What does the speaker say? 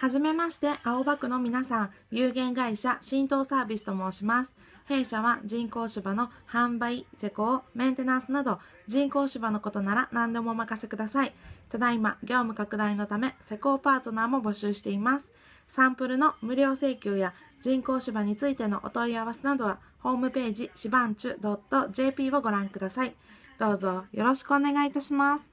はじめまして、青葉区の皆さん、有限会社浸透サービスと申します。弊社は人工芝の販売、施工、メンテナンスなど、人工芝のことなら何でもお任せください。ただいま、業務拡大のため、施工パートナーも募集しています。サンプルの無料請求や人工芝についてのお問い合わせなどは、ホームページ、芝んちゅ .jp をご覧ください。どうぞよろしくお願いいたします。